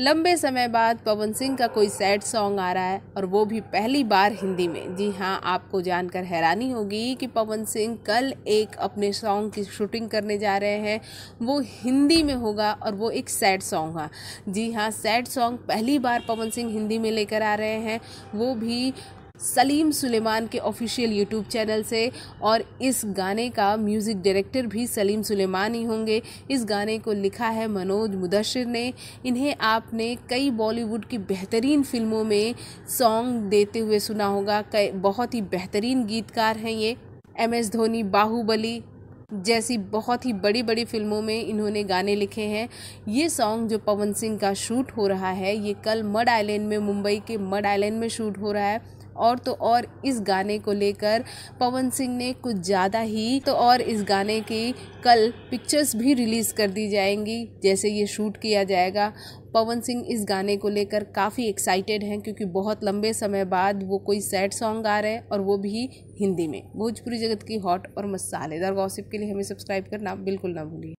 लंबे समय बाद पवन सिंह का कोई सैड सॉन्ग आ रहा है और वो भी पहली बार हिंदी में जी हाँ आपको जानकर हैरानी होगी कि पवन सिंह कल एक अपने सॉन्ग की शूटिंग करने जा रहे हैं वो हिंदी में होगा और वो एक सैड सॉन्ग है जी हाँ सैड सॉन्ग पहली बार पवन सिंह हिंदी में लेकर आ रहे हैं वो भी सलीम सुलेमान के ऑफिशियल यूट्यूब चैनल से और इस गाने का म्यूज़िक डायरेक्टर भी सलीम सुलेमान ही होंगे इस गाने को लिखा है मनोज मुदशिर ने इन्हें आपने कई बॉलीवुड की बेहतरीन फिल्मों में सॉन्ग देते हुए सुना होगा कई बहुत ही बेहतरीन गीतकार हैं ये एम एस धोनी बाहुबली जैसी बहुत ही बड़ी बड़ी फिल्मों में इन्होंने गाने लिखे हैं ये सॉन्ग जो पवन सिंह का शूट हो रहा है ये कल मड आइलैंड में मुंबई के मड आइलैंड में शूट हो रहा है और तो और इस गाने को लेकर पवन सिंह ने कुछ ज़्यादा ही तो और इस गाने की कल पिक्चर्स भी रिलीज़ कर दी जाएंगी जैसे ये शूट किया जाएगा पवन सिंह इस गाने को लेकर काफ़ी एक्साइटेड हैं क्योंकि बहुत लंबे समय बाद वो कोई सैड सॉन्ग आ रहे हैं और वो भी हिंदी में भोजपुरी जगत की हॉट और मसालेदार गॉसिप के लिए हमें सब्सक्राइब करना बिल्कुल ना भूलिए